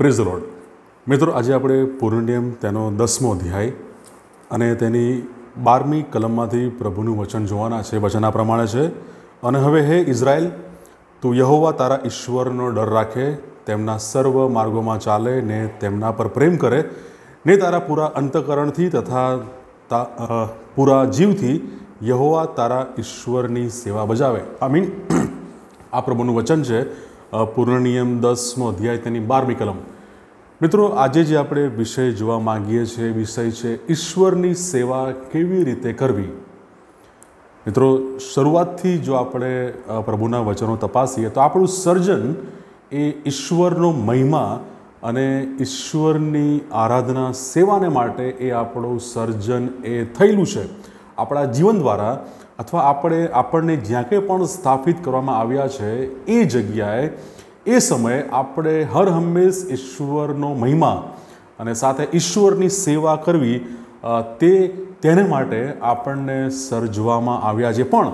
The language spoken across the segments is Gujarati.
પ્રિઝ રોડ મિત્રો આજે આપણે પૂર્ણિયમ તેનો દસમો અધ્યાય અને તેની બારમી કલમમાંથી પ્રભુનું વચન જોવાના છે વચન આ પ્રમાણે છે અને હવે હે ઇઝરાયલ તું યહોવા તારા ઈશ્વરનો ડર રાખે તેમના સર્વ માર્ગોમાં ચાલે ને તેમના પર પ્રેમ કરે ને તારા પૂરા અંતકરણથી તથા પૂરા જીવથી યહોવા તારા ઈશ્વરની સેવા બજાવે આઈ મીન આ પ્રભુનું વચન છે પૂર્ણ દસમો અધ્યાય તેની બારમી કલમ મિત્રો આજે જે આપણે વિષય જોવા માગીએ છીએ વિષય છે ઈશ્વરની સેવા કેવી રીતે કરવી મિત્રો શરૂઆતથી જો આપણે પ્રભુના વચનો તપાસીએ તો આપણું સર્જન એ ઈશ્વરનો મહિમા અને ઈશ્વરની આરાધના સેવાને માટે એ આપણું સર્જન એ થયેલું છે આપણા જીવન દ્વારા અથવા આપણે આપણને જ્યાં કંઈ પણ સ્થાપિત કરવામાં આવ્યા છે એ જગ્યાએ એ સમયે આપણે હર હંમેશ ઈશ્વરનો મહિમા અને સાથે ઈશ્વરની સેવા કરવી તે તેને માટે આપણને સર્જવામાં આવ્યા છે પણ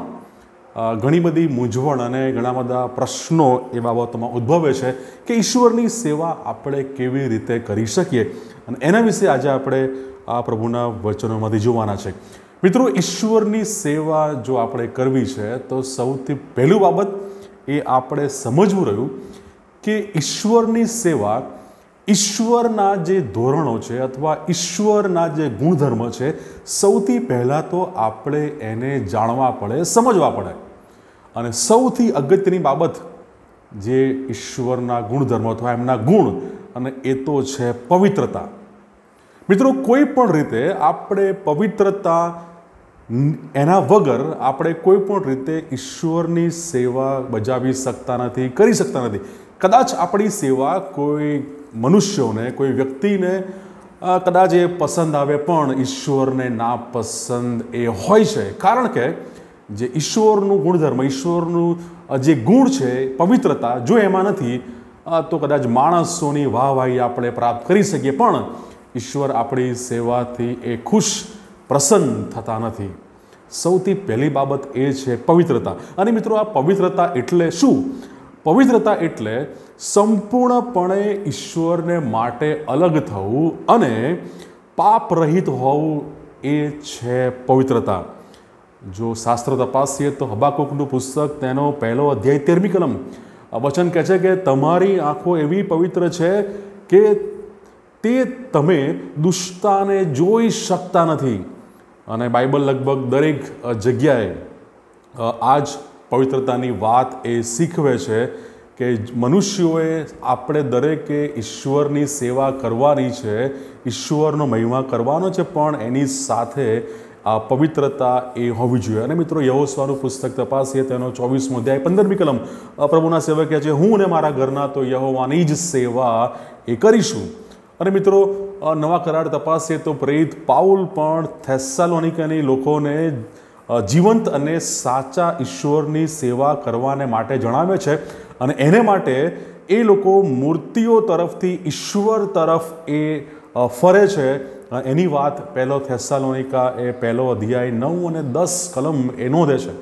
ઘણી બધી મૂંઝવણ અને ઘણા બધા પ્રશ્નો એ બાબતોમાં ઉદ્ભવે છે કે ઈશ્વરની સેવા આપણે કેવી રીતે કરી શકીએ અને એના વિશે આજે આપણે આ પ્રભુના વચનોમાંથી જોવાના છે મિત્રો ઈશ્વરની સેવા જો આપણે કરવી છે તો સૌથી પહેલું બાબત એ આપણે સમજવું રહ્યું કે ઈશ્વરની સેવા ઈશ્વરના જે ધોરણો છે અથવા ઈશ્વરના જે ગુણધર્મ છે સૌથી પહેલાં તો આપણે એને જાણવા પડે સમજવા પડે અને સૌથી અગત્યની બાબત જે ઈશ્વરના ગુણધર્મ અથવા એમના ગુણ અને એ તો છે પવિત્રતા મિત્રો કોઈ પણ રીતે આપણે પવિત્રતા એના વગર આપણે કોઈ પણ રીતે ઈશ્વરની સેવા બજાવી શકતા નથી કરી શકતા નથી કદાચ આપણી સેવા કોઈ મનુષ્યોને કોઈ વ્યક્તિને કદાચ એ પસંદ આવે પણ ઈશ્વરને ના પસંદ એ હોય છે કારણ કે જે ઈશ્વરનું ગુણધર્મ ઈશ્વરનું જે ગુણ છે પવિત્રતા જો એમાં નથી તો કદાચ માણસોની વાહવાહી આપણે પ્રાપ્ત કરી શકીએ પણ ઈશ્વર આપણી સેવાથી એ ખુશ પ્રસન્ન થતા નથી સૌથી પહેલી બાબત એ છે પવિત્રતા અને મિત્રો આ પવિત્રતા એટલે શું પવિત્રતા એટલે સંપૂર્ણપણે ઈશ્વરને માટે અલગ થવું અને પાપ રહિત હોવું એ છે પવિત્રતા જો શાસ્ત્ર તપાસીએ તો હબાકુકનું પુસ્તક તેનો પહેલો અધ્યાય તેરમી કલમ વચન કહે છે કે તમારી આંખો એવી પવિત્ર છે કે તે તમે દુષ્ટાને જોઈ શકતા નથી અને બાઇબલ લગભગ દરેક જગ્યાએ આ જ પવિત્રતાની વાત એ શીખવે છે કે મનુષ્યોએ આપણે દરેકે ઈશ્વરની સેવા કરવાની છે ઈશ્વરનો મહિમા કરવાનો છે પણ એની સાથે આ પવિત્રતા એ હોવી જોઈએ અને મિત્રો યહોસ્વાનું પુસ્તક તપાસીએ તેનો ચોવીસમો અધ્યાય પંદરમી કલમ પ્રભુના સેવક કહે છે હું અને મારા ઘરના તો યહોવાની જ સેવા એ કરીશું અને મિત્રો નવા કરાર તપાસીએ તો પ્રેરિત પાઉલ પણ થેસ્સાલોનિકાની લોકોને જીવંત અને સાચા ઈશ્વરની સેવા કરવાને માટે જણાવે છે અને એને માટે એ લોકો મૂર્તિઓ તરફથી ઈશ્વર તરફ એ ફરે છે એની વાત પહેલો થેસાલોનિકા એ પહેલો અધ્યાય નવ અને દસ કલમ એ નોંધે છે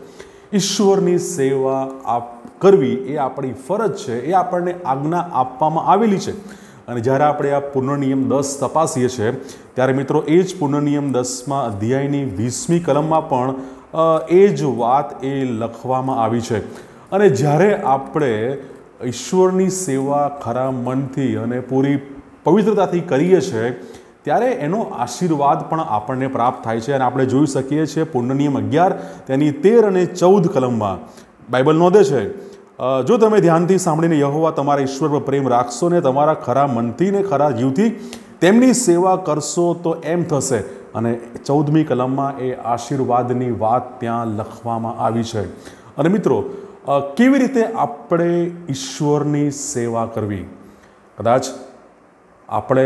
ઈશ્વરની સેવા આપ કરવી એ આપણી ફરજ છે એ આપણને આજ્ઞા આપવામાં આવેલી છે અને જ્યારે આપણે આ પુનર્નિયમ દસ તપાસીએ છીએ ત્યારે મિત્રો એ જ પૂર્ણનિયમ દસમાં અધ્યાયની વીસમી કલમમાં પણ એ જ વાત એ લખવામાં આવી છે અને જ્યારે આપણે ઈશ્વરની સેવા ખરા મનથી અને પૂરી પવિત્રતાથી કરીએ છીએ ત્યારે એનો આશીર્વાદ પણ આપણને પ્રાપ્ત થાય છે અને આપણે જોઈ શકીએ છીએ પૂર્ણનિયમ અગિયાર તેની તેર અને ચૌદ કલમમાં બાઇબલ નોંધે છે જો તમે ધ્યાનથી સાંભળીને યહોવા તમારા ઈશ્વર પર પ્રેમ રાખશો ને તમારા ખરા મનથી ને ખરા જીવથી તેમની સેવા કરશો તો એમ થશે અને ચૌદમી કલમમાં એ આશીર્વાદની વાત ત્યાં લખવામાં આવી છે અને મિત્રો કેવી રીતે આપણે ઈશ્વરની સેવા કરવી કદાચ આપણે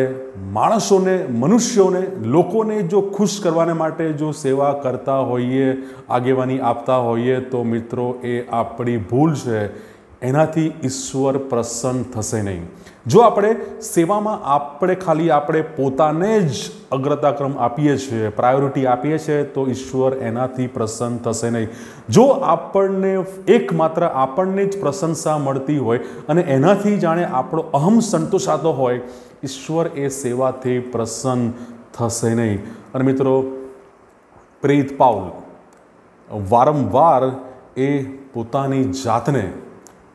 માણસોને મનુષ્યોને લોકોને જો ખુશ કરવાને માટે જો સેવા કરતા હોઈએ આગેવાની આપતા હોઈએ તો મિત્રો એ આપણી ભૂલ છે એનાથી ઈશ્વર પ્રસન્ન થશે નહીં જો આપણે સેવામાં આપણે ખાલી આપણે પોતાને જ અગ્રતાક્રમ આપીએ છીએ પ્રાયોરિટી આપીએ છીએ તો ઈશ્વર એનાથી પ્રસન્ન થશે નહીં જો આપણને એકમાત્ર આપણને જ પ્રશંસા મળતી હોય અને એનાથી જાણે આપણો અહમ સંતોષાતો હોય ઈશ્વર એ સેવાથી પ્રસન્ન થશે નહીં અને મિત્રો પ્રેત પાઉલ વારંવાર એ પોતાની જાતને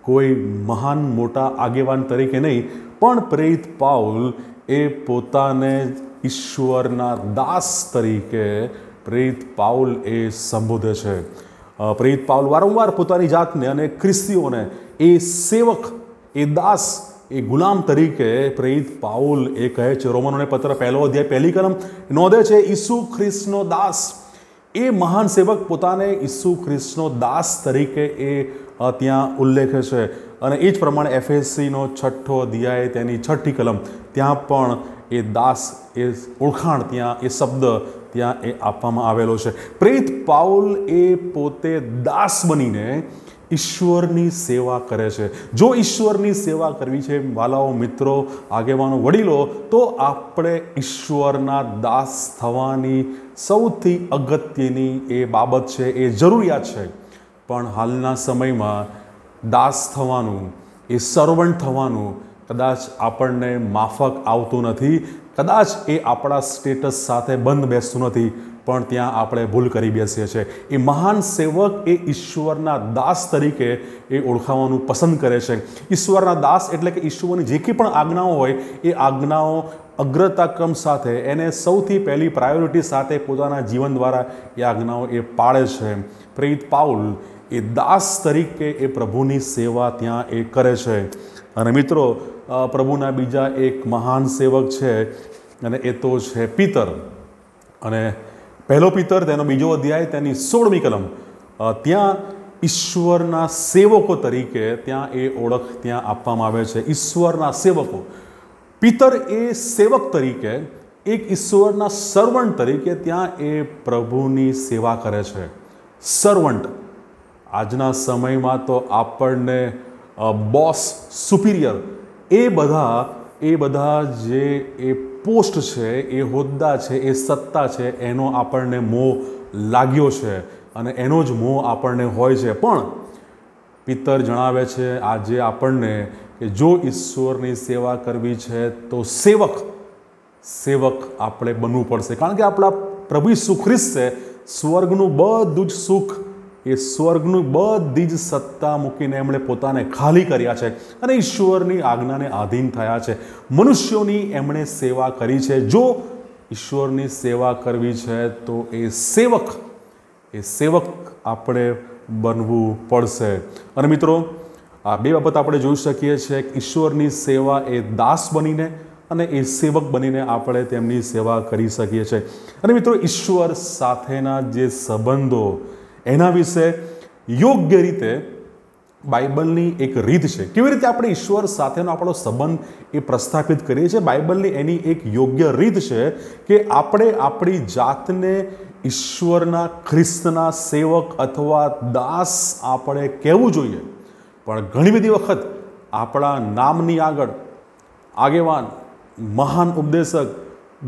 કોઈ મહાન મોટા આગેવાન તરીકે નહીં પણ પ્રેરિત પાઉલ એ પોતાને ઈશ્વરના દાસ તરીકે પ્રેરિત પાઉલ એ સંબોધે છે પ્રેરિત પાઉલ વારંવાર પોતાની જાતને અને ખ્રિસ્તીઓને એ સેવક એ દાસ એ ગુલામ તરીકે પ્રેરિત પાઉલ એ કહે છે રોમનોને પત્ર પહેલો અધ્યાય પહેલી કલમ નોંધે છે ઈસુ ખ્રિસ્તનો દાસ એ મહાન સેવક પોતાને ઈસુ ખ્રિસ્તનો દાસ તરીકે એ ત્યાં ઉલ્લેખે છે અને એ જ પ્રમાણે એફએસસીનો છઠ્ઠો અધ્યાય તેની છઠ્ઠી કલમ ત્યાં પણ એ દાસ એ ઓળખાણ ત્યાં એ શબ્દ ત્યાં એ આપવામાં આવેલો છે પ્રેત પાઉલ એ પોતે દાસ બનીને ઈશ્વરની સેવા કરે છે જો ઈશ્વરની સેવા કરવી છે વાલાઓ મિત્રો આગેવાનો વડીલો તો આપણે ઈશ્વરના દાસ થવાની સૌથી અગત્યની એ બાબત છે એ જરૂરિયાત છે પણ હાલના સમયમાં દાસ થવાનું એ સર્વન્ટ થવાનું કદાચ આપણને માફક આવતું નથી કદાચ એ આપણા સ્ટેટસ સાથે બંધ બેસતું નથી પણ ત્યાં આપણે ભૂલ કરી બેસીએ છીએ એ મહાન સેવક એ ઈશ્વરના દાસ તરીકે એ ઓળખાવાનું પસંદ કરે છે ઈશ્વરના દાસ એટલે કે ઈશ્વરની જે કંઈ પણ આજ્ઞાઓ હોય એ આજ્ઞાઓ અગ્રતાક્રમ સાથે એને સૌથી પહેલી પ્રાયોરિટી સાથે પોતાના જીવન દ્વારા એ આજ્ઞાઓ એ પાળે છે પ્રેરિત પાઉલ એ દાસ તરીકે એ પ્રભુની સેવા ત્યાં એ કરે છે અને મિત્રો પ્રભુના બીજા એક મહાન સેવક છે અને એ તો છે પિતર અને પહેલો પિતર તેનો બીજો અધ્યાય તેની સોળમી કલમ ત્યાં ઈશ્વરના સેવકો તરીકે ત્યાં એ ઓળખ ત્યાં આપવામાં આવે છે ઈશ્વરના સેવકો પિતર એ સેવક તરીકે એક ઈશ્વરના સર્વન્ટ તરીકે ત્યાં એ પ્રભુની સેવા કરે છે સર્વન્ટ આજના સમયમાં તો આપણને બોસ સુપિરિયર એ બધા એ બધા જે એ પોસ્ટ છે એ હોદ્દા છે એ સત્તા છે એનો આપણને મોહ લાગ્યો છે અને એનો જ મોહ આપણને હોય છે પણ પિત્તર જણાવે છે આજે આપણને કે જો ઈશ્વરની સેવા કરવી છે તો સેવક સેવક આપણે બનવું પડશે કારણ કે આપણા પ્રભુ સુખ્રિસ્તે સ્વર્ગનું બધું જ સુખ એ સ્વર્ગનું બધી જ સત્તા મૂકીને એમણે પોતાને ખાલી કર્યા છે અને ઈશ્વરની આજ્ઞાને આધીન થયા છે મનુષ્યોની એમણે સેવા કરી છે જો ઈશ્વરની સેવા કરવી છે તો એ સેવક એ સેવક આપણે બનવું પડશે અને મિત્રો આ બે બાબત આપણે જોઈ શકીએ છીએ કે ઈશ્વરની સેવા એ દાસ બનીને અને એ સેવક બનીને આપણે તેમની સેવા કરી શકીએ છીએ અને મિત્રો ઈશ્વર સાથેના જે સંબંધો એના વિશે યોગ્ય રીતે બાઇબલની એક રીત છે કેવી રીતે આપણે ઈશ્વર સાથેનો આપણો સંબંધ એ પ્રસ્થાપિત કરીએ છીએ બાઇબલની એની એક યોગ્ય રીત છે કે આપણે આપણી જાતને ઈશ્વરના ખ્રિસ્તના સેવક અથવા દાસ આપણે કહેવું જોઈએ પણ ઘણી બધી વખત આપણા નામની આગળ આગેવાન મહાન ઉપદેશક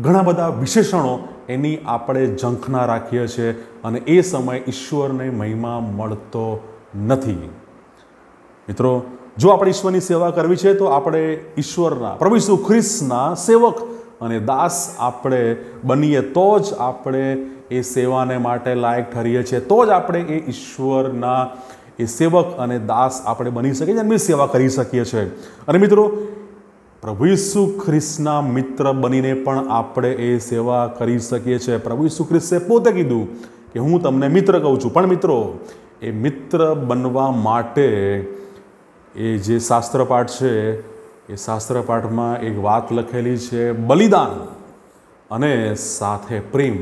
ઘણા બધા વિશેષણો એની આપણે ઝંખના રાખીએ છીએ અને એ સમયે ઈશ્વરને મહિમા મળતો નથી મિત્રો જો આપણે ઈશ્વરની સેવા કરવી છે તો આપણે ઈશ્વરના પ્રભુ ઈસુ ખ્રિસ્તના સેવક અને દાસ આપણે બનીએ તો જ આપણે એ સેવાને માટે લાયક ઠરીએ છીએ તો જ આપણે એ ઈશ્વરના એ સેવક અને દાસ આપણે બની શકીએ છીએ અને સેવા કરી શકીએ છીએ અને મિત્રો પ્રભુ ઈસુ ખ્રિસ્તના મિત્ર બનીને પણ આપણે એ સેવા કરી શકીએ છીએ પ્રભુ ઈસુ ખ્રિસ્તે પોતે કીધું કે હું તમને મિત્ર કહું છું પણ મિત્રો એ મિત્ર બનવા માટે એ જે શાસ્ત્રપાઠ છે એ શાસ્ત્રપાઠમાં એક વાત લખેલી છે બલિદાન અને સાથે પ્રેમ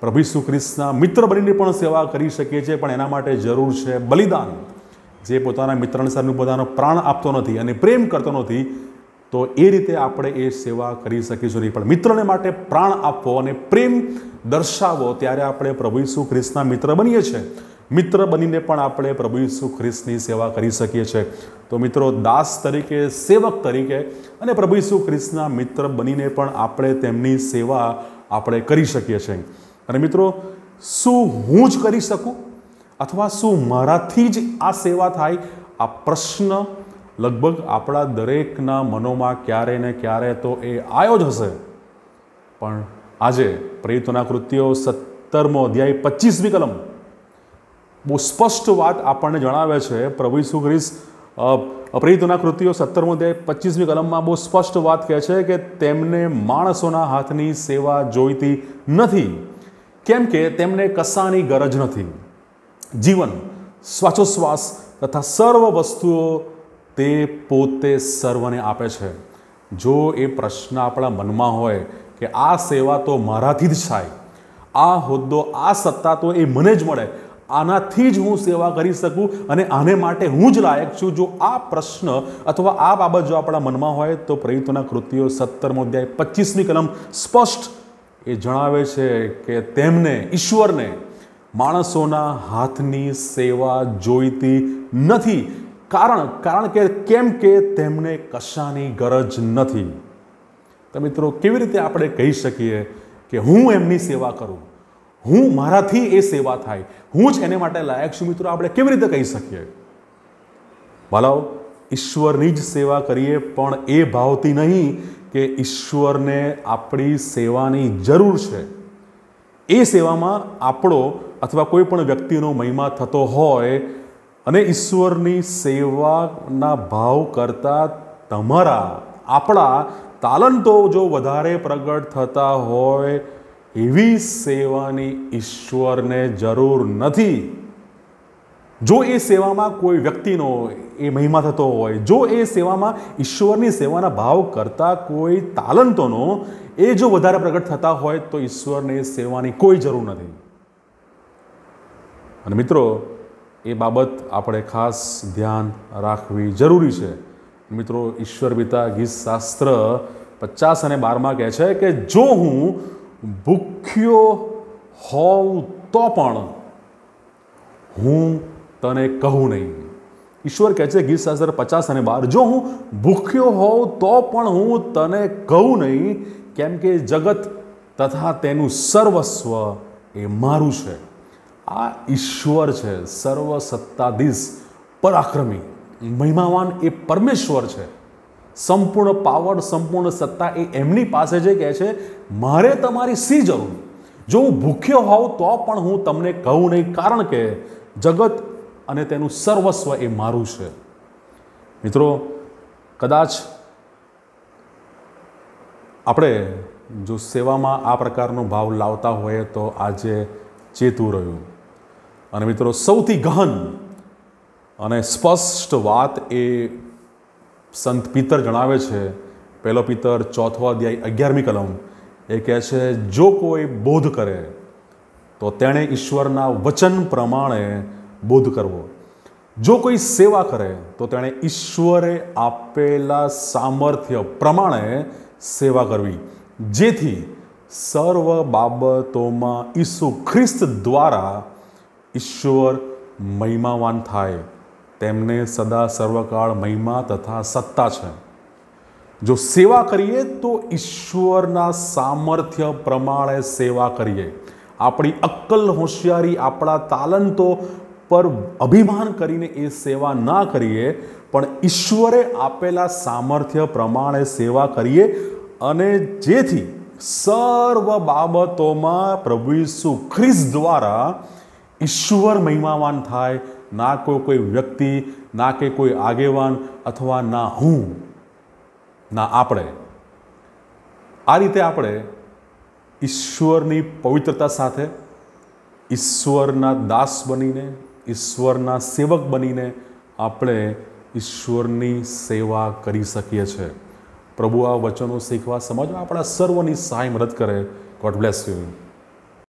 પ્રભુ ઈસુ ખ્રિસ્તના મિત્ર બનીને પણ સેવા કરી શકીએ છીએ પણ એના માટે જરૂર છે બલિદાન જે પોતાના મિત્રને સારું પોતાનો પ્રાણ આપતો નથી અને પ્રેમ કરતો નથી તો એ રીતે આપણે એ સેવા કરી શકીશું નહીં પણ મિત્રને માટે પ્રાણ આપવો અને પ્રેમ દર્શાવો ત્યારે આપણે પ્રભુ ઈસુ ખ્રિસ્તના મિત્ર બનીએ છીએ મિત્ર બનીને પણ આપણે પ્રભુ ઈસુ ખ્રિસ્તની સેવા કરી શકીએ છીએ તો મિત્રો દાસ તરીકે સેવક તરીકે અને પ્રભુ ઈસુ ખ્રિસ્તના મિત્ર બનીને પણ આપણે તેમની સેવા આપણે કરી શકીએ છીએ અને મિત્રો શું હું જ કરી શકું અથવા શું મારાથી જ આ સેવા થાય આ પ્રશ્ન લગભગ આપણા દરેકના મનોમાં ક્યારે ને ક્યારે તો એ આવ્યો જ હશે પણ આજે પ્રેરિતોના કૃત્યો સત્તરમો અધ્યાય પચીસમી કલમ બહુ સ્પષ્ટ વાત આપણને જણાવે છે પ્રભુ ઈસુ ખ્રિસ્ત અપ્રેરિતોના કૃતિઓ સત્તરમો અધ્યાય પચીસમી કલમમાં બહુ સ્પષ્ટ વાત કહે છે કે તેમને માણસોના હાથની સેવા જોઈતી નથી કેમ કે તેમને કસાની ગરજ નથી જીવન શ્વાસોશ્વાસ તથા સર્વ વસ્તુઓ તે પોતે સર્વને આપે છે જો એ પ્રશ્ન આપણા મનમાં હોય કે આ સેવા તો મારાથી જ થાય આ હોદ્દો આ સત્તા તો એ મને જ મળે આનાથી જ હું સેવા કરી શકું અને આને માટે હું જ લાયક છું જો આ પ્રશ્ન અથવા આ બાબત જો આપણા મનમાં હોય તો પ્રયુક્તોના કૃતિઓ સત્તરમો અધ્યાય પચીસની કલમ સ્પષ્ટ એ જણાવે છે કે તેમને ઈશ્વરને માણસોના હાથની સેવા જોઈતી નથી કારણ કારણ કે કેમ કે તેમને કશાની ગરજ નથી તો મિત્રો કેવી રીતે આપણે કહી શકીએ કે હું એમની સેવા કરું હું મારાથી એ સેવા થાય હું જ એને માટે લાયક છું મિત્રો આપણે કેવી રીતે કહી શકીએ ભલાવ ઈશ્વરની જ સેવા કરીએ પણ એ ભાવતી નહીં કે ઈશ્વરને આપણી સેવાની જરૂર છે એ સેવામાં આપણો અથવા કોઈ પણ વ્યક્તિનો મહિમા થતો હોય અને ઈશ્વરની સેવાના ભાવ કરતા તમારા આપણા તાલંતો જો વધારે પ્રગટ થતા હોય એવી સેવાની ઈશ્વરને જરૂર નથી જો એ સેવામાં કોઈ વ્યક્તિનો એ મહિમા થતો હોય જો એ સેવામાં ઈશ્વરની સેવાના ભાવ કરતાં કોઈ તાલંતોનો એ જો વધારે પ્રગટ થતા હોય તો ઈશ્વરને સેવાની કોઈ જરૂર નથી અને મિત્રો એ બાબત આપણે ખાસ ધ્યાન રાખવી જરૂરી છે મિત્રો ઈશ્વર પિતા ગીત શાસ્ત્ર પચાસ અને બારમાં કહે છે કે જો હું ભૂખ્યો હોઉં તો પણ હું તને કહું નહીં ઈશ્વર કહે છે ગીત શાસ્ત્ર પચાસ અને બાર જો હું ભૂખ્યો હોઉં તો પણ હું તને કહું નહીં કેમ કે જગત તથા તેનું સર્વસ્વ એ મારું છે આ ઈશ્વર છે સર્વ સત્તાધીશ પરાક્રમી મહિમાવાન એ પરમેશ્વર છે સંપૂર્ણ પાવર સંપૂર્ણ સત્તા એ એમની પાસે જે કહે છે મારે તમારી સી જરૂર જો હું ભૂખ્યો હોઉં તો પણ હું તમને કહું નહીં કારણ કે જગત અને તેનું સર્વસ્વ એ મારું છે મિત્રો કદાચ આપણે જો સેવામાં આ પ્રકારનો ભાવ લાવતા હોઈએ તો આજે ચેતું રહ્યું અને મિત્રો સૌથી ગહન અને સ્પષ્ટ વાત એ સંત પિતર જણાવે છે પહેલો પિતર ચોથો અધ્યાય અગિયારમી કલમ એ કહે છે જો કોઈ બોધ કરે તો તેણે ઈશ્વરના વચન પ્રમાણે બોધ કરવો જો કોઈ સેવા કરે તો તેણે ઈશ્વરે આપેલા સામર્થ્ય પ્રમાણે સેવા કરવી જેથી સર્વ બાબતોમાં ઈસુ ખ્રિસ્ત દ્વારા ઈશ્વર મહિમાવાન થાય તેમને સદા સર્વકાળ મહિમા તથા સત્તા છે જો સેવા કરીએ તો ઈશ્વરના સામર્થ્ય પ્રમાણે સેવા કરીએ આપણી અક્કલ હોશિયારી આપણા તાલંતો પર અભિમાન કરીને એ સેવા ના કરીએ પણ ઈશ્વરે આપેલા સામર્થ્ય પ્રમાણે સેવા કરીએ અને જેથી સર્વ બાબતોમાં પ્રભુ ઈસુ ખ્રિસ્ત દ્વારા ઈશ્વર મહિમાવાન થાય ના કોઈ કોઈ વ્યક્તિ ના કે કોઈ આગેવાન અથવા ના હું ના આપણે આ રીતે આપણે ઈશ્વરની પવિત્રતા સાથે ઈશ્વરના દાસ બનીને ઈશ્વરના સેવક બનીને આપણે ઈશ્વરની સેવા કરી શકીએ છીએ પ્રભુ આ વચનો શીખવા સમજવા આપણા સર્વની સહાય મદદ કરે ગોડ બ્લેસ યુ